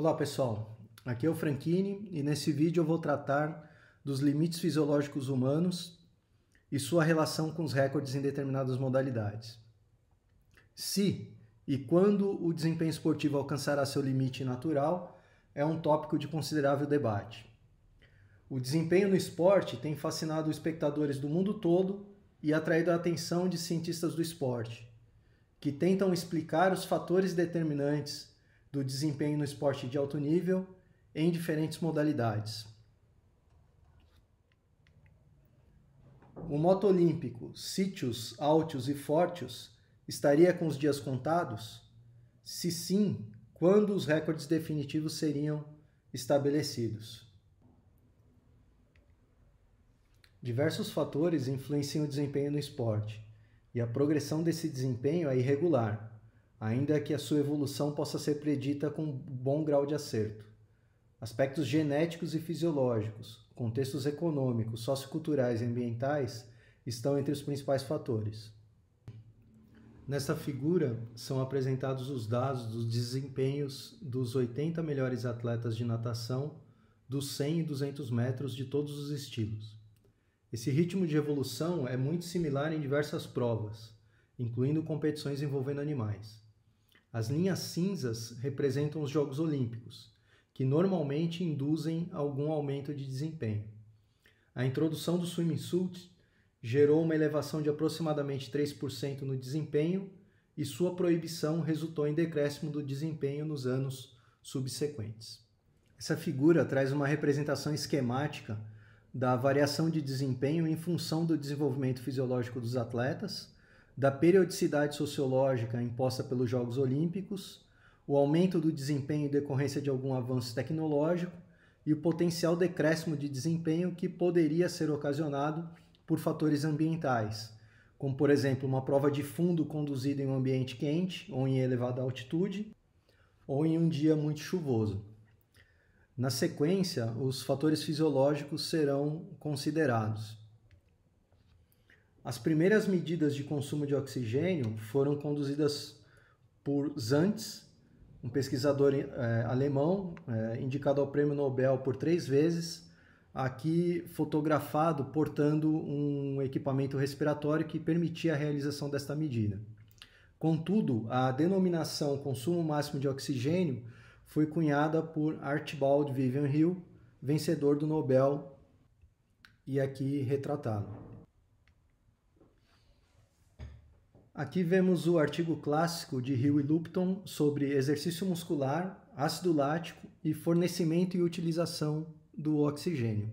Olá pessoal, aqui é o Franchini e nesse vídeo eu vou tratar dos limites fisiológicos humanos e sua relação com os recordes em determinadas modalidades. Se e quando o desempenho esportivo alcançará seu limite natural é um tópico de considerável debate. O desempenho no esporte tem fascinado espectadores do mundo todo e atraído a atenção de cientistas do esporte, que tentam explicar os fatores determinantes do desempenho no esporte de alto nível em diferentes modalidades. O moto olímpico Sítios, Altios e Fortios estaria com os dias contados? Se sim, quando os recordes definitivos seriam estabelecidos? Diversos fatores influenciam o desempenho no esporte, e a progressão desse desempenho é irregular ainda que a sua evolução possa ser predita com bom grau de acerto. Aspectos genéticos e fisiológicos, contextos econômicos, socioculturais e ambientais estão entre os principais fatores. Nesta figura são apresentados os dados dos desempenhos dos 80 melhores atletas de natação dos 100 e 200 metros de todos os estilos. Esse ritmo de evolução é muito similar em diversas provas, incluindo competições envolvendo animais. As linhas cinzas representam os Jogos Olímpicos, que normalmente induzem algum aumento de desempenho. A introdução do suit gerou uma elevação de aproximadamente 3% no desempenho e sua proibição resultou em decréscimo do desempenho nos anos subsequentes. Essa figura traz uma representação esquemática da variação de desempenho em função do desenvolvimento fisiológico dos atletas da periodicidade sociológica imposta pelos Jogos Olímpicos, o aumento do desempenho em decorrência de algum avanço tecnológico e o potencial decréscimo de desempenho que poderia ser ocasionado por fatores ambientais, como por exemplo uma prova de fundo conduzida em um ambiente quente ou em elevada altitude, ou em um dia muito chuvoso. Na sequência, os fatores fisiológicos serão considerados. As primeiras medidas de consumo de oxigênio foram conduzidas por Zantz, um pesquisador é, alemão é, indicado ao Prêmio Nobel por três vezes, aqui fotografado portando um equipamento respiratório que permitia a realização desta medida. Contudo, a denominação consumo máximo de oxigênio foi cunhada por Archibald Vivian Hill, vencedor do Nobel, e aqui retratado. Aqui vemos o artigo clássico de Hill e Lupton sobre exercício muscular, ácido lático e fornecimento e utilização do oxigênio.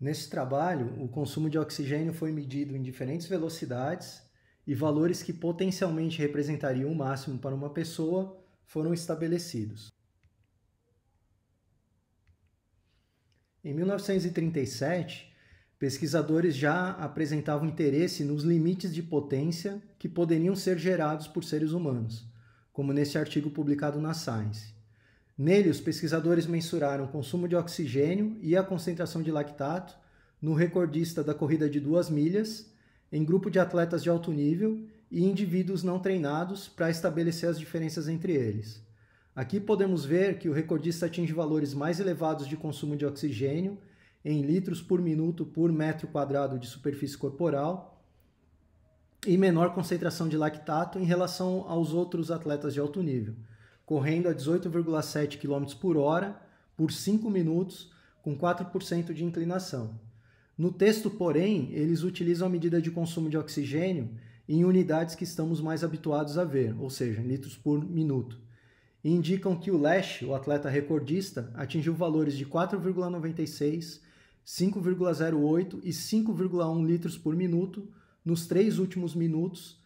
Nesse trabalho, o consumo de oxigênio foi medido em diferentes velocidades e valores que potencialmente representariam o máximo para uma pessoa foram estabelecidos. Em 1937, pesquisadores já apresentavam interesse nos limites de potência que poderiam ser gerados por seres humanos, como nesse artigo publicado na Science. Nele, os pesquisadores mensuraram o consumo de oxigênio e a concentração de lactato no recordista da corrida de duas milhas, em grupo de atletas de alto nível e indivíduos não treinados para estabelecer as diferenças entre eles. Aqui podemos ver que o recordista atinge valores mais elevados de consumo de oxigênio em litros por minuto por metro quadrado de superfície corporal e menor concentração de lactato em relação aos outros atletas de alto nível, correndo a 18,7 km por hora por 5 minutos com 4% de inclinação. No texto, porém, eles utilizam a medida de consumo de oxigênio em unidades que estamos mais habituados a ver, ou seja, litros por minuto. E indicam que o Lash, o atleta recordista, atingiu valores de 4,96 5,08 e 5,1 litros por minuto nos três últimos minutos,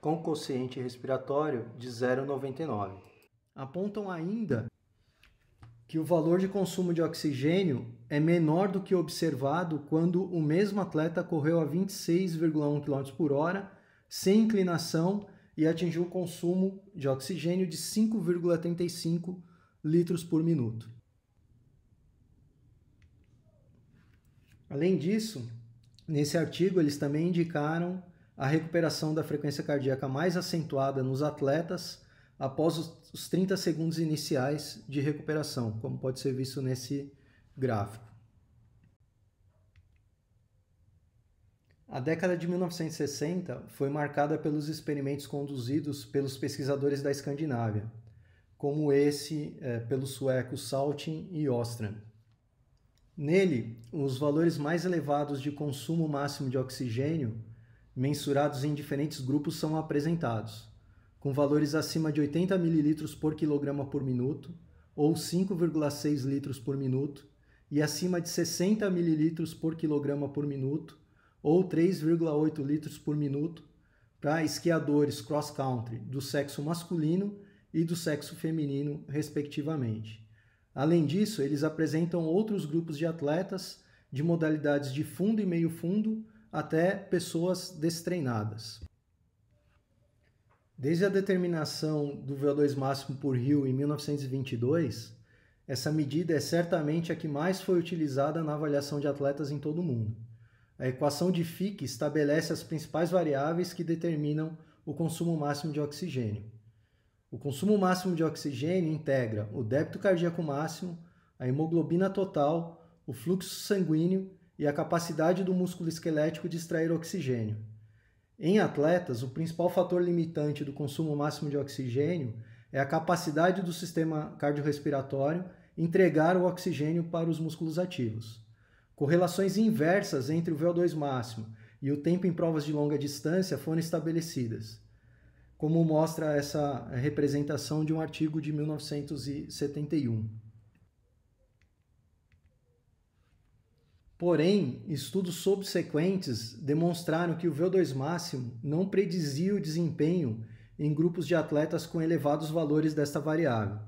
com quociente respiratório de 0,99. Apontam ainda que o valor de consumo de oxigênio é menor do que observado quando o mesmo atleta correu a 26,1 km por hora, sem inclinação e atingiu o consumo de oxigênio de 5,35 litros por minuto. Além disso, nesse artigo eles também indicaram a recuperação da frequência cardíaca mais acentuada nos atletas após os 30 segundos iniciais de recuperação, como pode ser visto nesse gráfico. A década de 1960 foi marcada pelos experimentos conduzidos pelos pesquisadores da Escandinávia, como esse é, eh, pelos suecos Saltin e Ostrand. Nele, os valores mais elevados de consumo máximo de oxigênio, mensurados em diferentes grupos, são apresentados, com valores acima de 80 ml por quilograma por minuto ou 5,6 litros por minuto e acima de 60 ml por quilograma por minuto ou 3,8 litros por minuto para esquiadores cross-country do sexo masculino e do sexo feminino, respectivamente. Além disso, eles apresentam outros grupos de atletas de modalidades de fundo e meio fundo até pessoas destreinadas. Desde a determinação do VO2 máximo por rio em 1922, essa medida é certamente a que mais foi utilizada na avaliação de atletas em todo o mundo. A equação de Fick estabelece as principais variáveis que determinam o consumo máximo de oxigênio. O consumo máximo de oxigênio integra o débito cardíaco máximo, a hemoglobina total, o fluxo sanguíneo e a capacidade do músculo esquelético de extrair oxigênio. Em atletas, o principal fator limitante do consumo máximo de oxigênio é a capacidade do sistema cardiorrespiratório entregar o oxigênio para os músculos ativos. Correlações inversas entre o VO2 máximo e o tempo em provas de longa distância foram estabelecidas como mostra essa representação de um artigo de 1971. Porém, estudos subsequentes demonstraram que o VO2 máximo não predizia o desempenho em grupos de atletas com elevados valores desta variável.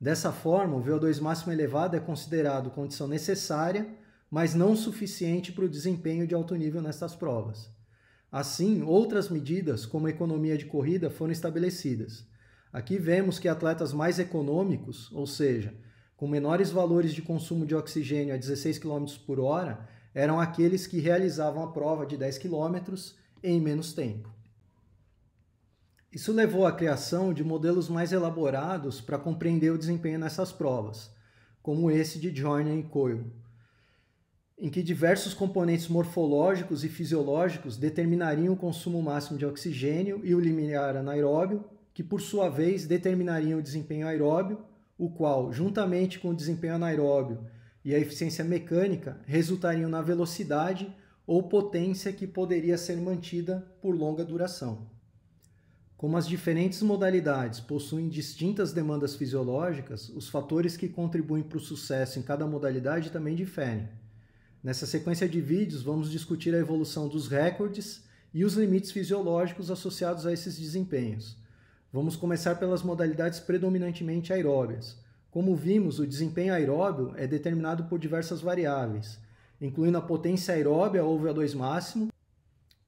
Dessa forma, o VO2 máximo elevado é considerado condição necessária, mas não suficiente para o desempenho de alto nível nestas provas. Assim, outras medidas, como a economia de corrida, foram estabelecidas. Aqui vemos que atletas mais econômicos, ou seja, com menores valores de consumo de oxigênio a 16 km por hora, eram aqueles que realizavam a prova de 10 km em menos tempo. Isso levou à criação de modelos mais elaborados para compreender o desempenho nessas provas, como esse de Joyner e Coyle em que diversos componentes morfológicos e fisiológicos determinariam o consumo máximo de oxigênio e o limiar anaeróbio, que por sua vez determinariam o desempenho aeróbio, o qual, juntamente com o desempenho anaeróbio e a eficiência mecânica, resultariam na velocidade ou potência que poderia ser mantida por longa duração. Como as diferentes modalidades possuem distintas demandas fisiológicas, os fatores que contribuem para o sucesso em cada modalidade também diferem. Nessa sequência de vídeos, vamos discutir a evolução dos recordes e os limites fisiológicos associados a esses desempenhos. Vamos começar pelas modalidades predominantemente aeróbias. Como vimos, o desempenho aeróbio é determinado por diversas variáveis, incluindo a potência aeróbia ou VO2 máximo,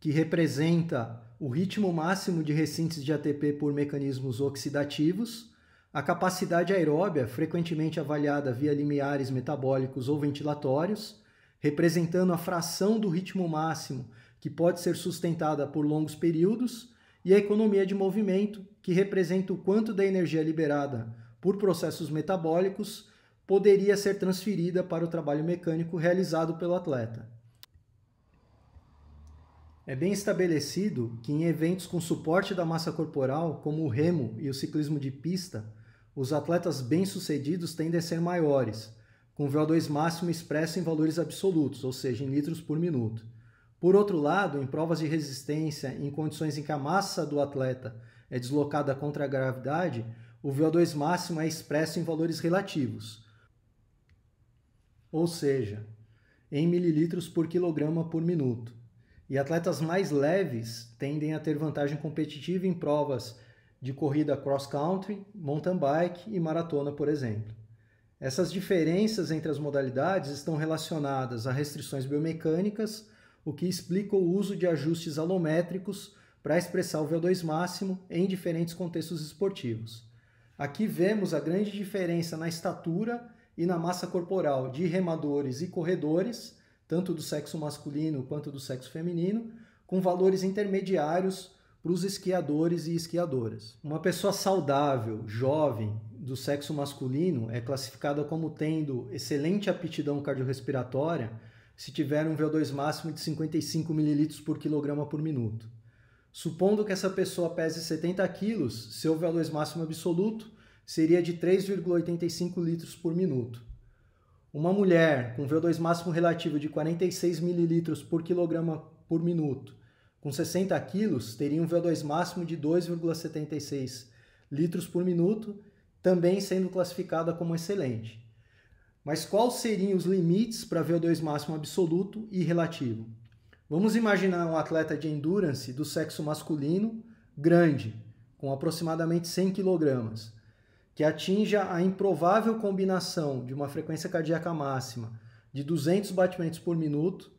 que representa o ritmo máximo de recintes de ATP por mecanismos oxidativos, a capacidade aeróbia, frequentemente avaliada via limiares metabólicos ou ventilatórios, representando a fração do ritmo máximo, que pode ser sustentada por longos períodos, e a economia de movimento, que representa o quanto da energia liberada por processos metabólicos poderia ser transferida para o trabalho mecânico realizado pelo atleta. É bem estabelecido que em eventos com suporte da massa corporal, como o remo e o ciclismo de pista, os atletas bem-sucedidos tendem a ser maiores, com VO2 máximo expresso em valores absolutos, ou seja, em litros por minuto. Por outro lado, em provas de resistência em condições em que a massa do atleta é deslocada contra a gravidade, o VO2 máximo é expresso em valores relativos, ou seja, em mililitros por quilograma por minuto. E atletas mais leves tendem a ter vantagem competitiva em provas de corrida cross-country, mountain bike e maratona, por exemplo. Essas diferenças entre as modalidades estão relacionadas a restrições biomecânicas, o que explica o uso de ajustes alométricos para expressar o VO2 máximo em diferentes contextos esportivos. Aqui vemos a grande diferença na estatura e na massa corporal de remadores e corredores, tanto do sexo masculino quanto do sexo feminino, com valores intermediários para os esquiadores e esquiadoras. Uma pessoa saudável, jovem do sexo masculino é classificada como tendo excelente aptidão cardiorrespiratória se tiver um VO2 máximo de 55 ml por quilograma por minuto. Supondo que essa pessoa pese 70 kg, seu VO2 máximo absoluto seria de 3,85 litros por minuto. Uma mulher com VO2 máximo relativo de 46 ml por quilograma por minuto, com 60 quilos, teria um VO2 máximo de 2,76 litros por minuto também sendo classificada como excelente. Mas quais seriam os limites para VO2 máximo absoluto e relativo? Vamos imaginar um atleta de endurance do sexo masculino, grande, com aproximadamente 100 kg, que atinja a improvável combinação de uma frequência cardíaca máxima de 200 batimentos por minuto,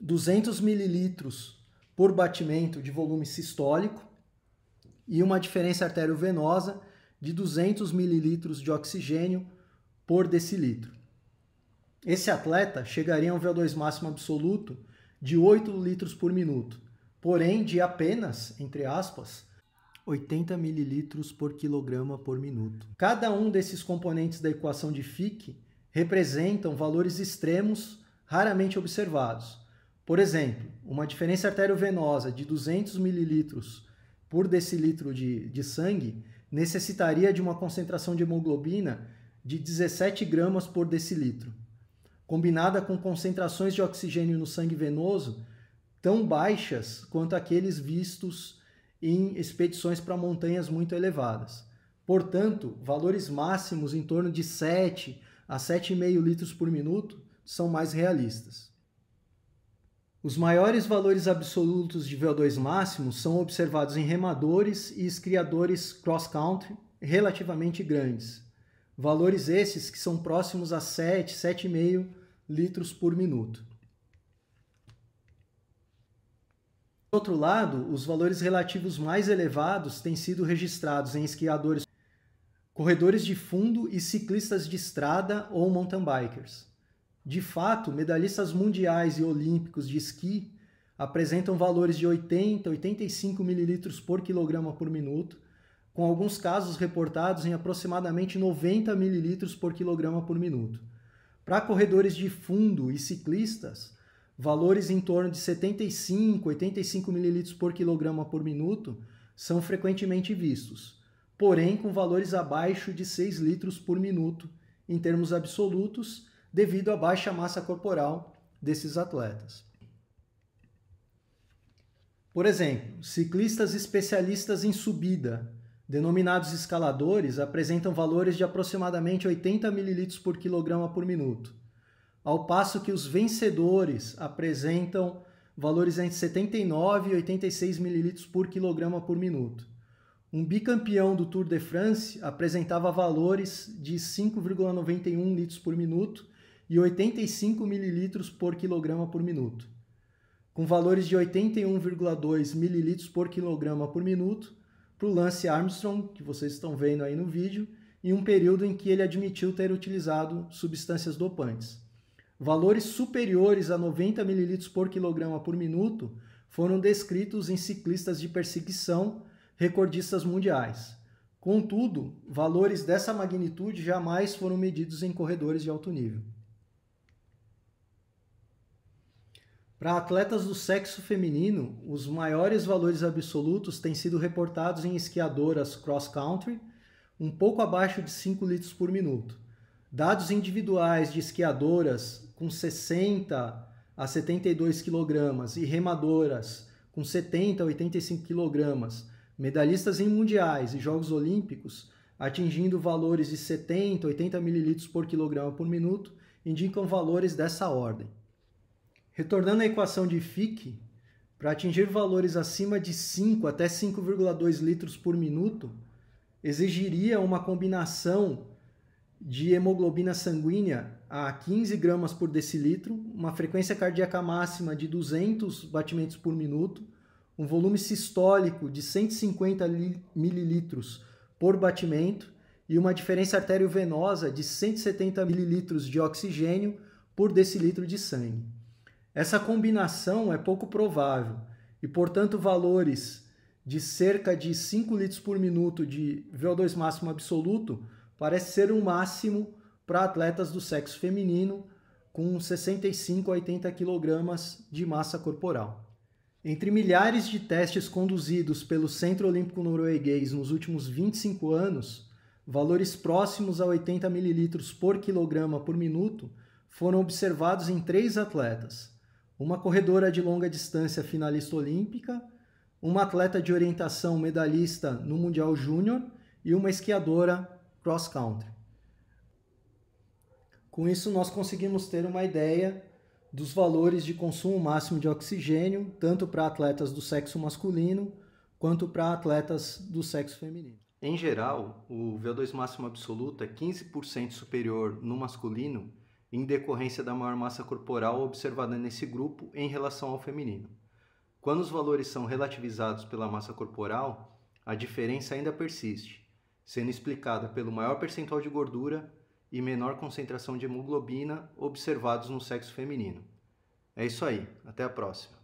200 mililitros por batimento de volume sistólico e uma diferença venosa de 200 mililitros de oxigênio por decilitro. Esse atleta chegaria a um VO2 máximo absoluto de 8 litros por minuto, porém de apenas, entre aspas, 80 mililitros por quilograma por minuto. Cada um desses componentes da equação de FIC representam valores extremos raramente observados. Por exemplo, uma diferença arteriovenosa de 200 mililitros por decilitro de, de sangue necessitaria de uma concentração de hemoglobina de 17 gramas por decilitro, combinada com concentrações de oxigênio no sangue venoso tão baixas quanto aqueles vistos em expedições para montanhas muito elevadas. Portanto, valores máximos em torno de 7 a 7,5 litros por minuto são mais realistas. Os maiores valores absolutos de VO2 máximo são observados em remadores e esquiadores cross-country relativamente grandes. Valores esses que são próximos a 7, 7,5 litros por minuto. Do outro lado, os valores relativos mais elevados têm sido registrados em esquiadores, corredores de fundo e ciclistas de estrada ou mountain bikers. De fato, medalhistas mundiais e olímpicos de esqui apresentam valores de 80 a 85 mililitros por quilograma por minuto, com alguns casos reportados em aproximadamente 90 mililitros por quilograma por minuto. Para corredores de fundo e ciclistas, valores em torno de 75, 85 mililitros por quilograma por minuto são frequentemente vistos, porém com valores abaixo de 6 litros por minuto em termos absolutos devido à baixa massa corporal desses atletas. Por exemplo, ciclistas especialistas em subida, denominados escaladores, apresentam valores de aproximadamente 80 ml por quilograma por minuto, ao passo que os vencedores apresentam valores entre 79 e 86 ml por quilograma por minuto. Um bicampeão do Tour de France apresentava valores de 5,91 litros por minuto e 85 ml por quilograma por minuto. Com valores de 81,2 ml por quilograma por minuto para o Lance Armstrong, que vocês estão vendo aí no vídeo, em um período em que ele admitiu ter utilizado substâncias dopantes. Valores superiores a 90 ml por quilograma por minuto foram descritos em ciclistas de perseguição, recordistas mundiais. Contudo, valores dessa magnitude jamais foram medidos em corredores de alto nível. Para atletas do sexo feminino, os maiores valores absolutos têm sido reportados em esquiadoras cross-country, um pouco abaixo de 5 litros por minuto. Dados individuais de esquiadoras com 60 a 72 kg e remadoras com 70 a 85 kg, medalhistas em mundiais e Jogos Olímpicos, atingindo valores de 70 a 80 ml por quilograma por minuto, indicam valores dessa ordem. Retornando à equação de Fick, para atingir valores acima de 5 até 5,2 litros por minuto, exigiria uma combinação de hemoglobina sanguínea a 15 gramas por decilitro, uma frequência cardíaca máxima de 200 batimentos por minuto, um volume sistólico de 150 mililitros por batimento e uma diferença arteriovenosa de 170 mililitros de oxigênio por decilitro de sangue. Essa combinação é pouco provável e, portanto, valores de cerca de 5 litros por minuto de VO2 máximo absoluto parece ser um máximo para atletas do sexo feminino com 65 a 80 quilogramas de massa corporal. Entre milhares de testes conduzidos pelo Centro Olímpico Norueguês nos últimos 25 anos, valores próximos a 80 mililitros por quilograma por minuto foram observados em três atletas, uma corredora de longa distância finalista olímpica, uma atleta de orientação medalhista no Mundial Júnior e uma esquiadora cross-country. Com isso, nós conseguimos ter uma ideia dos valores de consumo máximo de oxigênio, tanto para atletas do sexo masculino quanto para atletas do sexo feminino. Em geral, o VO2 máximo absoluto é 15% superior no masculino em decorrência da maior massa corporal observada nesse grupo em relação ao feminino. Quando os valores são relativizados pela massa corporal, a diferença ainda persiste, sendo explicada pelo maior percentual de gordura e menor concentração de hemoglobina observados no sexo feminino. É isso aí, até a próxima!